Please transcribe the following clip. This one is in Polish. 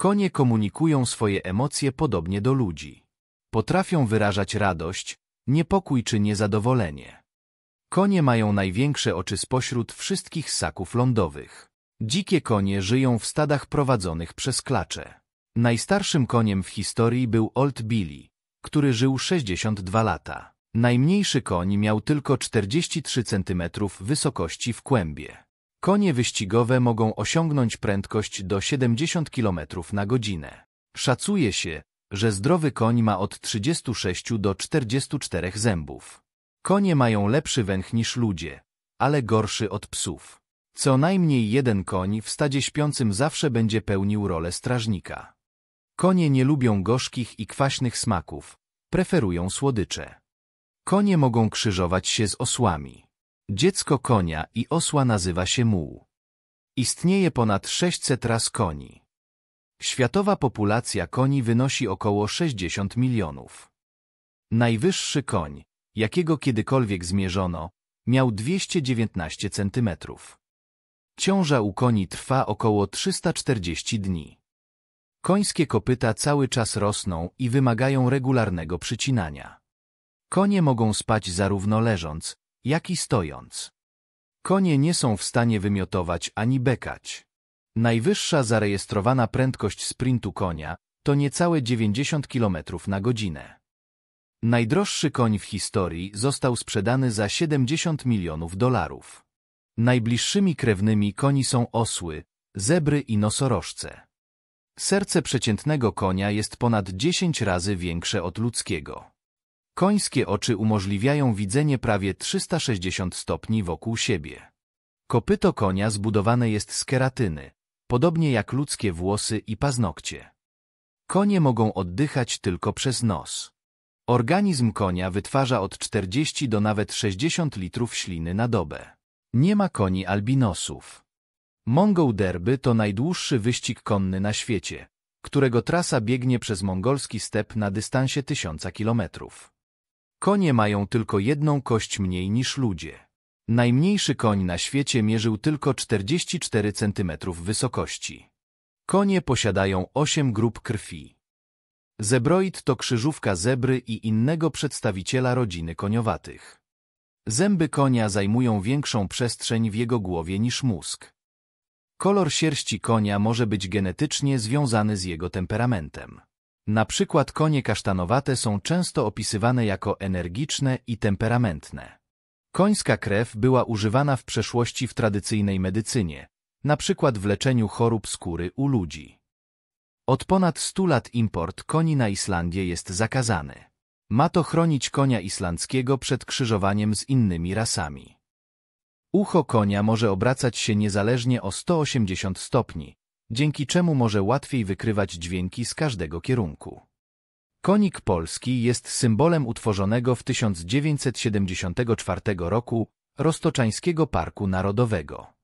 Konie komunikują swoje emocje podobnie do ludzi. Potrafią wyrażać radość, niepokój czy niezadowolenie. Konie mają największe oczy spośród wszystkich ssaków lądowych. Dzikie konie żyją w stadach prowadzonych przez klacze. Najstarszym koniem w historii był Old Billy, który żył 62 lata. Najmniejszy koń miał tylko 43 cm wysokości w kłębie. Konie wyścigowe mogą osiągnąć prędkość do 70 km na godzinę. Szacuje się, że zdrowy koń ma od 36 do 44 zębów. Konie mają lepszy węch niż ludzie, ale gorszy od psów. Co najmniej jeden koń w stadzie śpiącym zawsze będzie pełnił rolę strażnika. Konie nie lubią gorzkich i kwaśnych smaków, preferują słodycze. Konie mogą krzyżować się z osłami. Dziecko konia i osła nazywa się muł. Istnieje ponad 600 ras koni. Światowa populacja koni wynosi około 60 milionów. Najwyższy koń, jakiego kiedykolwiek zmierzono, miał 219 cm. Ciąża u koni trwa około 340 dni. Końskie kopyta cały czas rosną i wymagają regularnego przycinania. Konie mogą spać zarówno leżąc, jak i stojąc. Konie nie są w stanie wymiotować ani bekać. Najwyższa zarejestrowana prędkość sprintu konia to niecałe 90 km na godzinę. Najdroższy koń w historii został sprzedany za 70 milionów dolarów. Najbliższymi krewnymi koni są osły, zebry i nosorożce. Serce przeciętnego konia jest ponad 10 razy większe od ludzkiego. Końskie oczy umożliwiają widzenie prawie 360 stopni wokół siebie. Kopyto konia zbudowane jest z keratyny, podobnie jak ludzkie włosy i paznokcie. Konie mogą oddychać tylko przez nos. Organizm konia wytwarza od 40 do nawet 60 litrów śliny na dobę. Nie ma koni albinosów. Mongol Derby to najdłuższy wyścig konny na świecie, którego trasa biegnie przez mongolski step na dystansie 1000 kilometrów. Konie mają tylko jedną kość mniej niż ludzie. Najmniejszy koń na świecie mierzył tylko 44 cm wysokości. Konie posiadają 8 grup krwi. Zebroid to krzyżówka zebry i innego przedstawiciela rodziny koniowatych. Zęby konia zajmują większą przestrzeń w jego głowie niż mózg. Kolor sierści konia może być genetycznie związany z jego temperamentem. Na przykład konie kasztanowate są często opisywane jako energiczne i temperamentne. Końska krew była używana w przeszłości w tradycyjnej medycynie, na przykład w leczeniu chorób skóry u ludzi. Od ponad 100 lat import koni na Islandię jest zakazany. Ma to chronić konia islandzkiego przed krzyżowaniem z innymi rasami. Ucho konia może obracać się niezależnie o 180 stopni, dzięki czemu może łatwiej wykrywać dźwięki z każdego kierunku. Konik polski jest symbolem utworzonego w 1974 roku Rostoczańskiego Parku Narodowego.